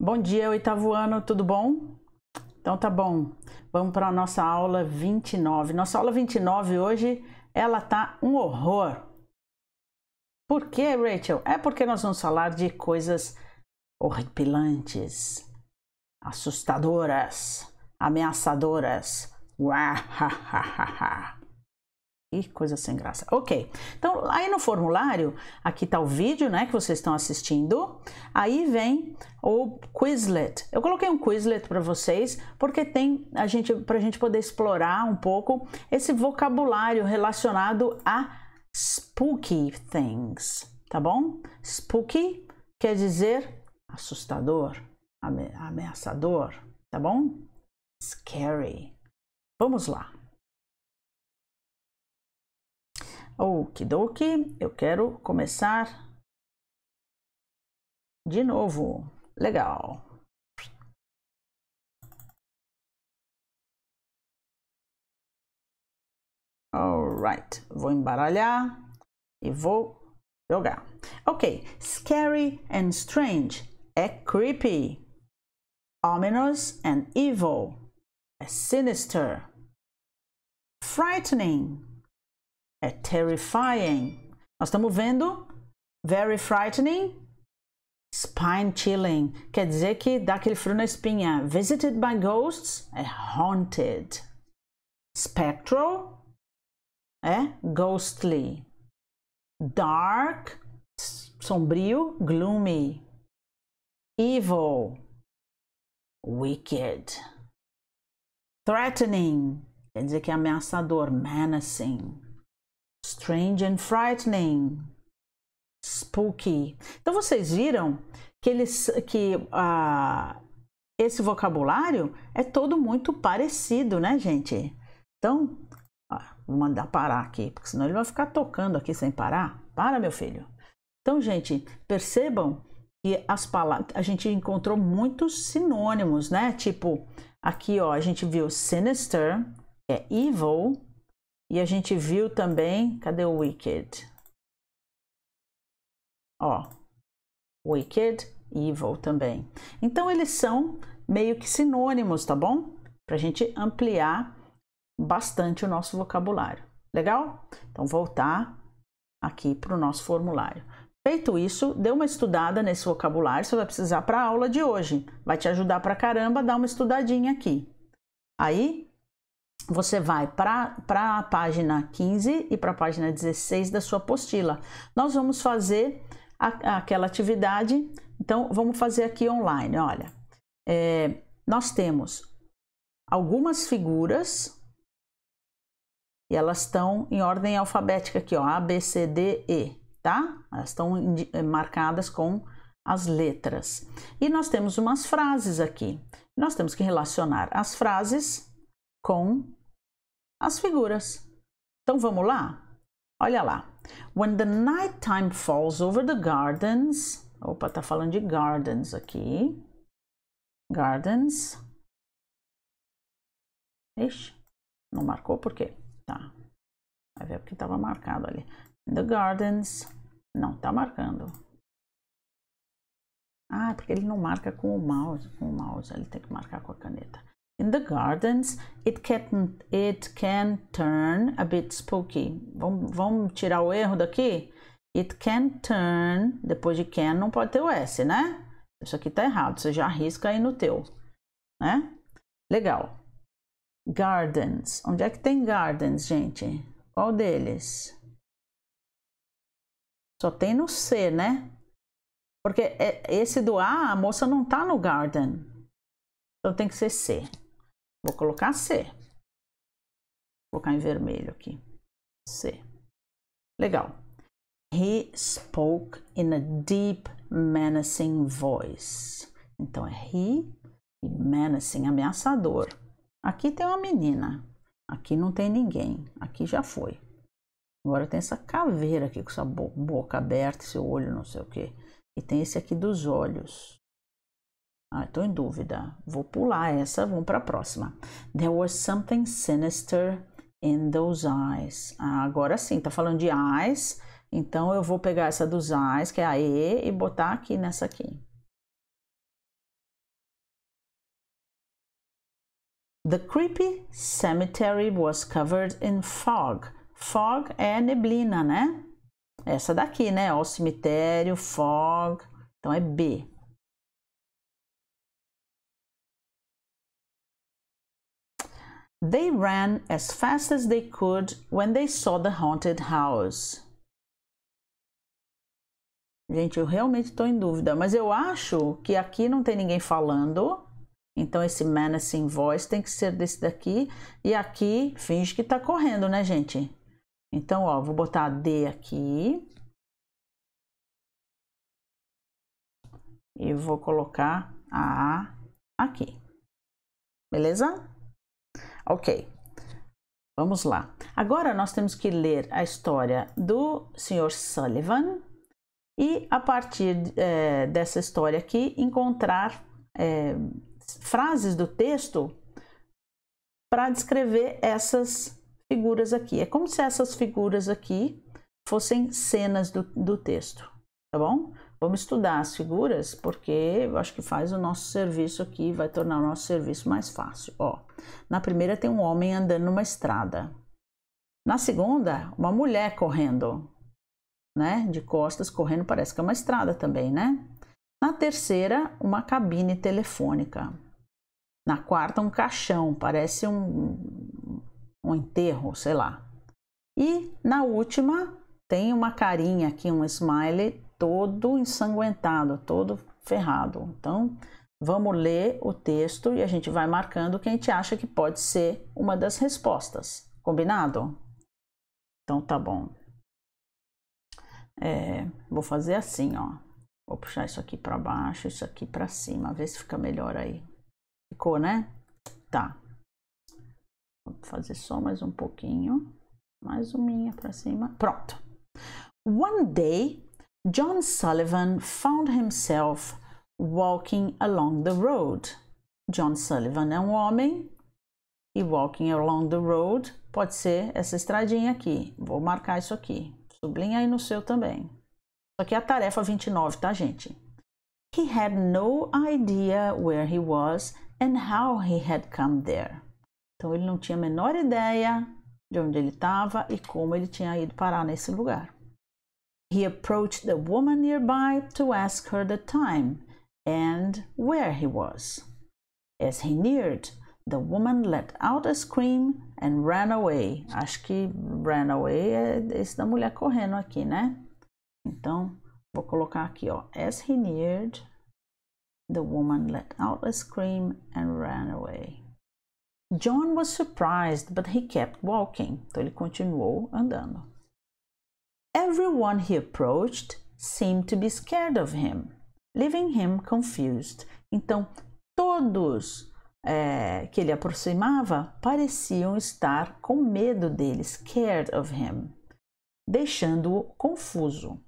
Bom dia, oitavo ano, tudo bom? Então tá bom, vamos para a nossa aula 29. Nossa aula 29 hoje, ela tá um horror. Por quê, Rachel? É porque nós vamos falar de coisas horripilantes, assustadoras, ameaçadoras. Uá, ha, ha, ha, ha. Ih, coisa sem graça. Ok. Então, aí no formulário, aqui está o vídeo, né, que vocês estão assistindo. Aí vem o Quizlet. Eu coloquei um Quizlet para vocês, porque tem a gente pra gente poder explorar um pouco esse vocabulário relacionado a spooky things, tá bom? Spooky quer dizer assustador, ameaçador, tá bom? Scary. Vamos lá. Okidoki, eu quero começar de novo. Legal. Alright, vou embaralhar e vou jogar. Ok, scary and strange é creepy. Ominous and evil é sinister. Frightening é terrifying. Nós estamos vendo very frightening, spine chilling, quer dizer que dá aquele frio na espinha. Visited by ghosts é haunted. Spectral é ghostly. Dark, sombrio, gloomy. Evil, wicked. Threatening, quer dizer que é ameaçador, menacing. Strange and frightening. Spooky. Então vocês viram que eles que uh, esse vocabulário é todo muito parecido, né, gente? Então, ó, vou mandar parar aqui, porque senão ele vai ficar tocando aqui sem parar. Para, meu filho. Então, gente, percebam que as palavras a gente encontrou muitos sinônimos, né? Tipo, aqui, ó, a gente viu sinister, que é evil, e a gente viu também, cadê o wicked? Ó, wicked, evil também. Então eles são meio que sinônimos, tá bom? Para a gente ampliar bastante o nosso vocabulário. Legal? Então voltar aqui para o nosso formulário. Feito isso, dê uma estudada nesse vocabulário, você vai precisar para a aula de hoje. Vai te ajudar para caramba dar uma estudadinha aqui. Aí, você vai para a página 15 e para a página 16 da sua apostila. Nós vamos fazer a, aquela atividade, então vamos fazer aqui online. Olha, é, nós temos algumas figuras e elas estão em ordem alfabética aqui, ó, A, B, C, D, E, tá? Elas estão eh, marcadas com as letras. E nós temos umas frases aqui. Nós temos que relacionar as frases com as figuras. Então vamos lá? Olha lá. When the night time falls over the gardens. Opa, tá falando de gardens aqui. Gardens. Ixi, não marcou por quê? Tá. Vai ver porque tava marcado ali. The gardens. Não, tá marcando. Ah, é porque ele não marca com o mouse. Com o mouse, ele tem que marcar com a caneta. In the gardens, it can, it can turn a bit spooky. Vamos, vamos tirar o erro daqui? It can turn, depois de can não pode ter o S, né? Isso aqui tá errado, você já arrisca aí no teu, né? Legal. Gardens. Onde é que tem gardens, gente? Qual deles? Só tem no C, né? Porque é, esse do A, a moça não tá no garden. Então tem que ser C. Vou colocar C. Vou colocar em vermelho aqui. C. Legal. He spoke in a deep, menacing voice. Então é he e menacing, ameaçador. Aqui tem uma menina. Aqui não tem ninguém. Aqui já foi. Agora tem essa caveira aqui com essa boca aberta, seu olho não sei o que. E tem esse aqui dos olhos. Ah, estou em dúvida. Vou pular essa, vamos para a próxima. There was something sinister in those eyes. Ah, agora sim, tá falando de eyes. Então eu vou pegar essa dos eyes, que é a E, e botar aqui nessa aqui. The creepy cemetery was covered in fog. Fog é neblina, né? Essa daqui, né? o cemitério, fog. Então é B. They ran as fast as they could when they saw the haunted house. Gente, eu realmente estou em dúvida, mas eu acho que aqui não tem ninguém falando. Então esse menacing voice tem que ser desse daqui. E aqui finge que está correndo, né, gente? Então, ó, vou botar a D aqui. E vou colocar a A aqui. Beleza? Ok, vamos lá. Agora nós temos que ler a história do Sr. Sullivan e, a partir é, dessa história aqui, encontrar é, frases do texto para descrever essas figuras aqui. É como se essas figuras aqui fossem cenas do, do texto, tá bom? Vamos estudar as figuras porque eu acho que faz o nosso serviço aqui, vai tornar o nosso serviço mais fácil. Ó, na primeira tem um homem andando numa estrada. Na segunda, uma mulher correndo, né? De costas correndo, parece que é uma estrada também, né? Na terceira, uma cabine telefônica. Na quarta, um caixão, parece um, um enterro, sei lá. E na última, tem uma carinha aqui, um smile todo ensanguentado, todo ferrado. Então, vamos ler o texto e a gente vai marcando quem a gente acha que pode ser uma das respostas. Combinado? Então tá bom. É, vou fazer assim, ó. Vou puxar isso aqui para baixo, isso aqui para cima, ver se fica melhor aí. Ficou, né? Tá. Vou fazer só mais um pouquinho. Mais uma para cima. Pronto. One day John Sullivan found himself walking along the road. John Sullivan é um homem e walking along the road pode ser essa estradinha aqui. Vou marcar isso aqui. Sublinha aí no seu também. Isso aqui é a tarefa 29, tá, gente? He had no idea where he was and how he had come there. Então ele não tinha a menor ideia de onde ele estava e como ele tinha ido parar nesse lugar. He approached a woman nearby to ask her the time and where he was. As he neared, the woman let out a scream and ran away. Acho que ran away é esse da mulher correndo aqui, né? Então, vou colocar aqui, ó. As he neared, the woman let out a scream and ran away. John was surprised, but he kept walking. Então, ele continuou andando. Everyone he approached seemed to be scared of him, leaving him confused. Então, todos é, que ele aproximava pareciam estar com medo dele, scared of him, deixando-o confuso.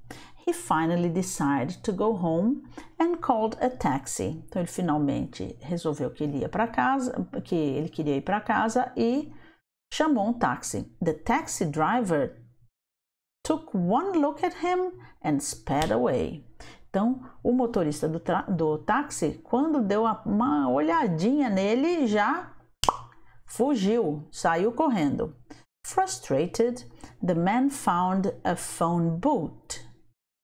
He finally decided to go home and called a taxi. Então ele finalmente resolveu que ele ia para casa, que ele queria ir para casa e chamou um táxi. The taxi driver took one look at him and sped away. Então, o motorista do, do táxi, quando deu uma olhadinha nele, já fugiu, saiu correndo. Frustrated, the man found a phone boot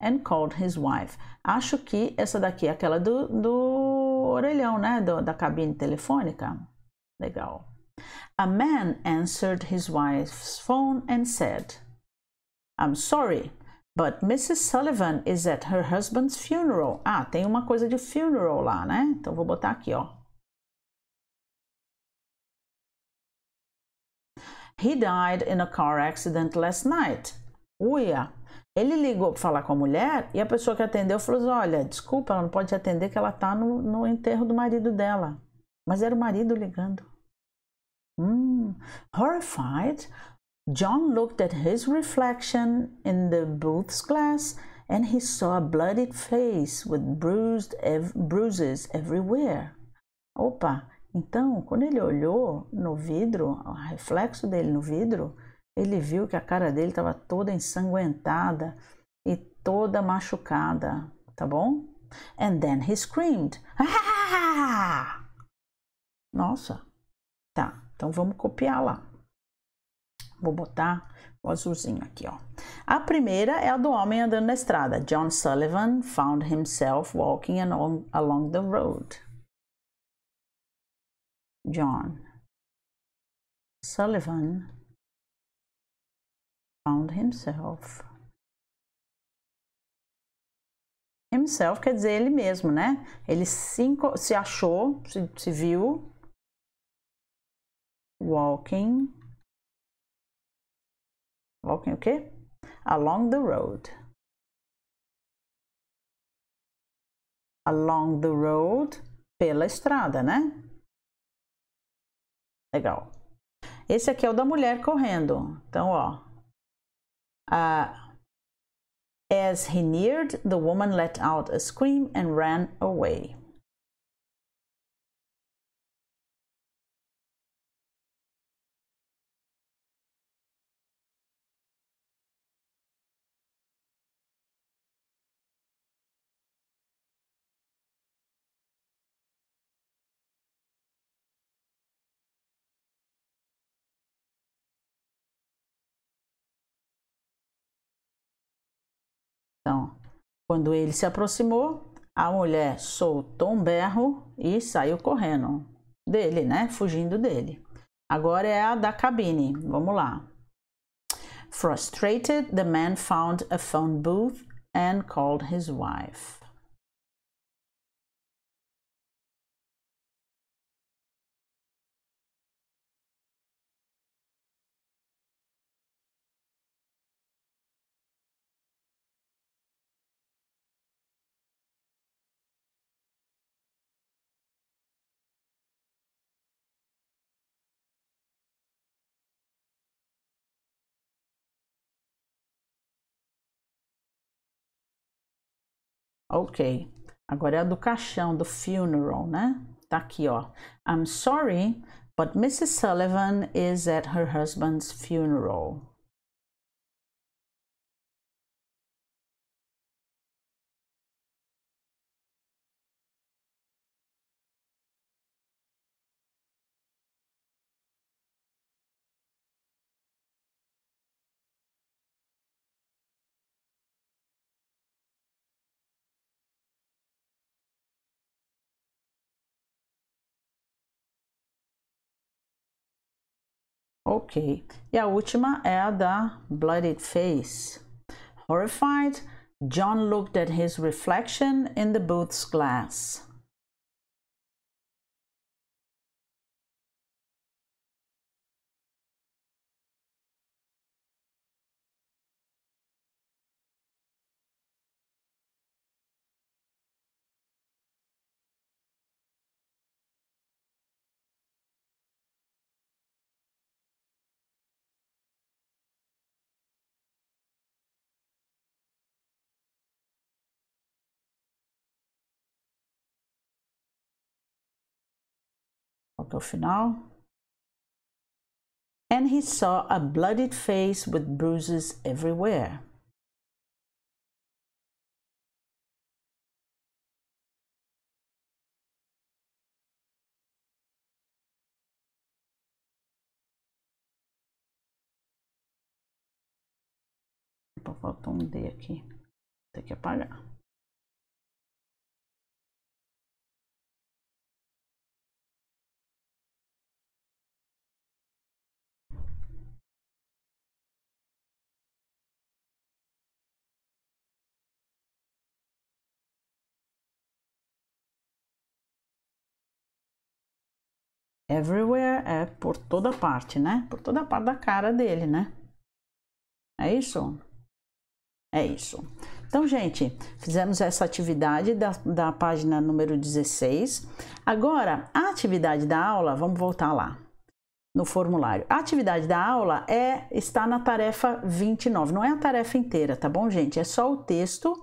and called his wife. Acho que essa daqui é aquela do, do orelhão, né? Do, da cabine telefônica. Legal. A man answered his wife's phone and said, I'm sorry, but Mrs. Sullivan is at her husband's funeral. Ah, tem uma coisa de funeral lá, né? Então vou botar aqui, ó. He died in a car accident last night. Uia! Ele ligou para falar com a mulher e a pessoa que atendeu falou: assim, Olha, desculpa, ela não pode atender que ela tá no, no enterro do marido dela. Mas era o marido ligando. Hum, horrified, John looked at his reflection in the booth's glass and he saw a bloodied face with bruised ev bruises everywhere. Opa! Então, quando ele olhou no vidro, o reflexo dele no vidro, ele viu que a cara dele estava toda ensanguentada e toda machucada, tá bom? And then he screamed. Ah! Nossa. Tá, então vamos copiar lá. Vou botar o azulzinho aqui, ó. A primeira é a do homem andando na estrada. John Sullivan found himself walking along, along the road. John Sullivan found himself. Himself quer dizer ele mesmo, né? Ele se, se achou, se, se viu walking Coloquem o quê? Along the road. Along the road, pela estrada, né? Legal. Esse aqui é o da mulher correndo. Então, ó. Uh, as he neared, the woman let out a scream and ran away. Então, quando ele se aproximou, a mulher soltou um berro e saiu correndo dele, né? Fugindo dele. Agora é a da cabine. Vamos lá. Frustrated, the man found a phone booth and called his wife. Ok. Agora é a do caixão, do funeral, né? Tá aqui, ó. I'm sorry, but Mrs. Sullivan is at her husband's funeral. Ok. E a última é a da Bloodied Face. Horrified, John looked at his reflection in the booth's glass. for now. And he saw a bloodied face with bruises everywhere. Faltou um D aqui. Tem que apagar. Everywhere é por toda parte, né? Por toda parte da cara dele, né? É isso? É isso. Então, gente, fizemos essa atividade da, da página número 16. Agora, a atividade da aula, vamos voltar lá no formulário. A atividade da aula é está na tarefa 29, não é a tarefa inteira, tá bom, gente? É só o texto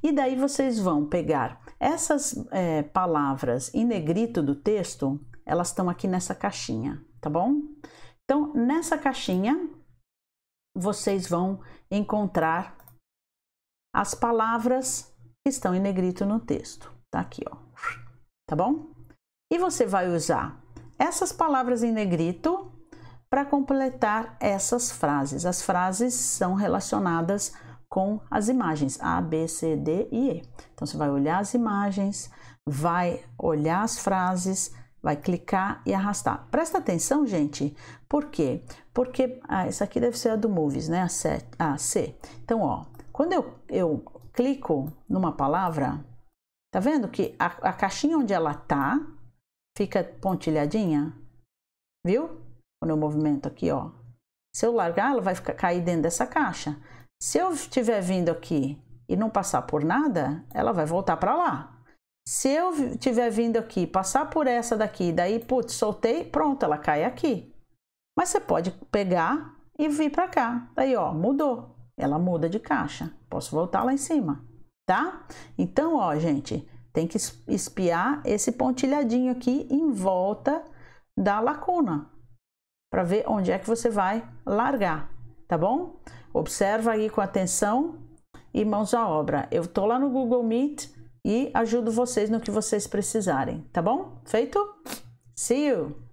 e daí vocês vão pegar essas é, palavras em negrito do texto elas estão aqui nessa caixinha, tá bom? Então, nessa caixinha, vocês vão encontrar as palavras que estão em negrito no texto. Tá aqui, ó. Tá bom? E você vai usar essas palavras em negrito para completar essas frases. As frases são relacionadas com as imagens A, B, C, D e E. Então você vai olhar as imagens, vai olhar as frases, vai clicar e arrastar. Presta atenção, gente, por quê? Porque, ah, essa aqui deve ser a do Movies, né, a C. A C. Então, ó, quando eu, eu clico numa palavra, tá vendo que a, a caixinha onde ela tá fica pontilhadinha, viu? Quando eu movimento aqui, ó, se eu largar, ela vai ficar, cair dentro dessa caixa. Se eu estiver vindo aqui e não passar por nada, ela vai voltar para lá. Se eu tiver vindo aqui, passar por essa daqui, daí, putz, soltei, pronto, ela cai aqui. Mas você pode pegar e vir para cá. Daí, ó, mudou. Ela muda de caixa. Posso voltar lá em cima, tá? Então, ó, gente, tem que espiar esse pontilhadinho aqui em volta da lacuna para ver onde é que você vai largar, tá bom? Observa aí com atenção e mãos à obra. Eu tô lá no Google Meet e ajudo vocês no que vocês precisarem, tá bom? Feito? See you!